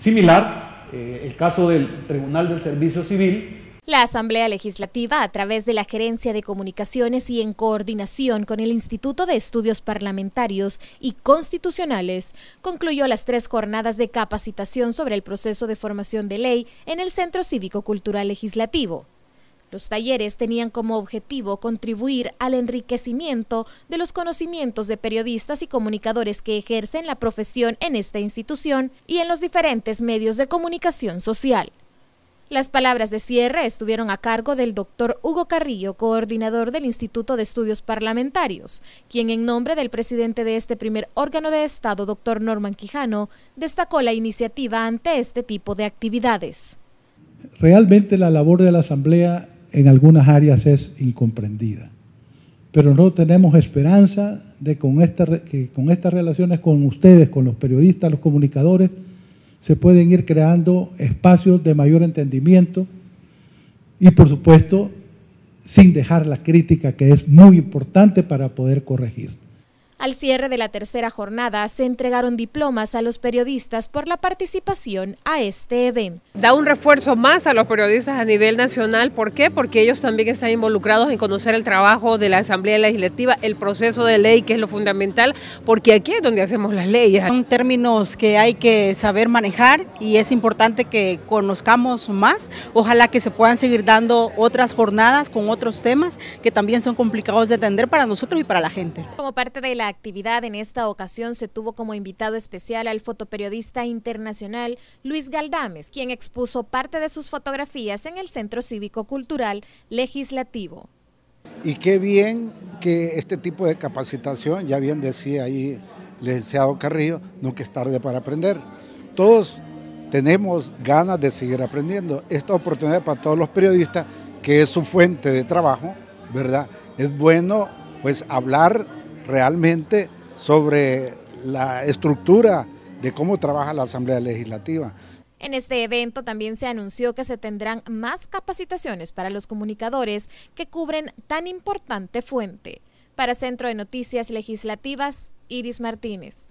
Similar, eh, el caso del Tribunal del Servicio Civil, la Asamblea Legislativa, a través de la Gerencia de Comunicaciones y en coordinación con el Instituto de Estudios Parlamentarios y Constitucionales, concluyó las tres jornadas de capacitación sobre el proceso de formación de ley en el Centro Cívico Cultural Legislativo. Los talleres tenían como objetivo contribuir al enriquecimiento de los conocimientos de periodistas y comunicadores que ejercen la profesión en esta institución y en los diferentes medios de comunicación social. Las palabras de cierre estuvieron a cargo del doctor Hugo Carrillo, coordinador del Instituto de Estudios Parlamentarios, quien en nombre del presidente de este primer órgano de Estado, doctor Norman Quijano, destacó la iniciativa ante este tipo de actividades. Realmente la labor de la Asamblea en algunas áreas es incomprendida. Pero no tenemos esperanza de con que con estas relaciones con ustedes, con los periodistas, los comunicadores, se pueden ir creando espacios de mayor entendimiento y por supuesto sin dejar la crítica que es muy importante para poder corregir. Al cierre de la tercera jornada se entregaron diplomas a los periodistas por la participación a este evento. Da un refuerzo más a los periodistas a nivel nacional. ¿Por qué? Porque ellos también están involucrados en conocer el trabajo de la Asamblea Legislativa, el proceso de ley, que es lo fundamental, porque aquí es donde hacemos las leyes. Son términos que hay que saber manejar y es importante que conozcamos más. Ojalá que se puedan seguir dando otras jornadas con otros temas que también son complicados de atender para nosotros y para la gente. Como parte de la actividad, en esta ocasión se tuvo como invitado especial al fotoperiodista internacional Luis Galdames, quien expuso parte de sus fotografías en el Centro Cívico Cultural Legislativo. Y qué bien que este tipo de capacitación, ya bien decía ahí licenciado Carrillo, no que es tarde para aprender. Todos tenemos ganas de seguir aprendiendo. Esta oportunidad para todos los periodistas, que es su fuente de trabajo, ¿verdad? Es bueno pues hablar realmente sobre la estructura de cómo trabaja la Asamblea Legislativa. En este evento también se anunció que se tendrán más capacitaciones para los comunicadores que cubren tan importante fuente. Para Centro de Noticias Legislativas, Iris Martínez.